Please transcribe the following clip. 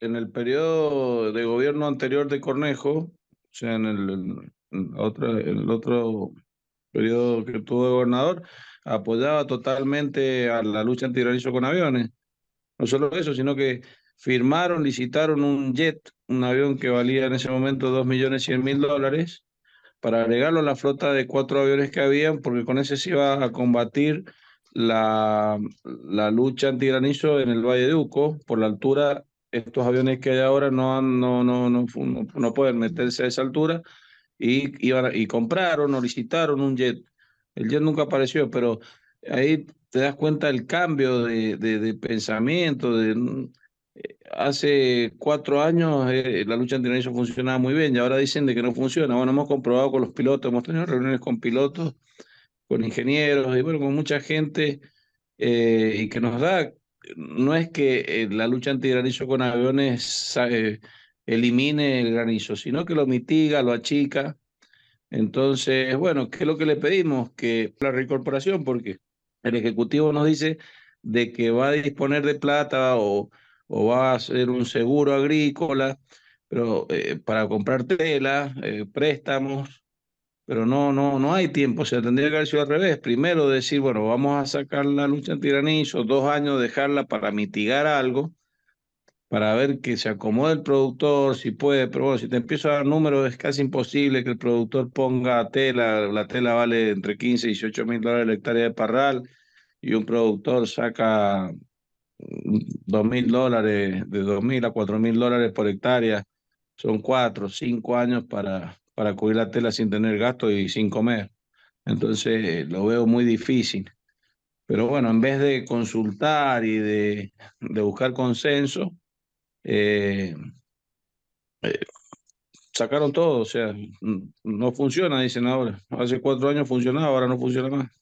en el periodo de gobierno anterior de Cornejo, o sea, en el, otro, periodo que tuvo de gobernador, apoyaba totalmente a la lucha antiranizo con aviones. No solo eso, sino que firmaron, licitaron un jet, un avión que valía en ese momento 2 millones cien mil dólares, para agregarlo a la flota de cuatro aviones que habían, porque con ese se iba a combatir la, la lucha antigranizo en el Valle de Uco por la altura estos aviones que hay ahora no, no, no, no, no, pueden meterse a esa altura y, iban y compraron o licitaron un jet. El jet nunca apareció, pero ahí te das cuenta el cambio de, de, pensamiento. De, mm, eh, hace cuatro años eh, la lucha antinerismo funcionaba muy bien y ahora dicen de que no funciona. Bueno, hemos comprobado con los pilotos, hemos tenido reuniones con pilotos, con ingenieros y bueno, con mucha gente eh, y que nos da no es que eh, la lucha antigranizo con aviones eh, elimine el granizo, sino que lo mitiga, lo achica. Entonces, bueno, ¿qué es lo que le pedimos? Que la reincorporación, porque el Ejecutivo nos dice de que va a disponer de plata o, va a hacer un seguro agrícola, pero eh, para comprar tela, préstamos, pero no, no, no hay tiempo. O sea, tendría que haber sido al revés. Primero decir, bueno, vamos a sacar la lucha antiranizo, dos años dejarla para mitigar algo, para ver que se acomode el productor, si puede, pero bueno, si te empiezo a dar números, es casi imposible que el productor ponga tela. La tela vale entre 15 y 18 mil dólares la hectárea de parral y un productor saca dos mil dólares, de 2 mil a 4 mil dólares por hectárea son cuatro, cinco años para, para cubrir la tela sin tener gasto y sin comer. Entonces eh, lo veo muy difícil. Pero bueno, en vez de consultar y de, buscar consenso, eh, eh, sacaron todo, o sea, no funciona, dicen ahora. Hace cuatro años funcionaba, ahora no funciona más.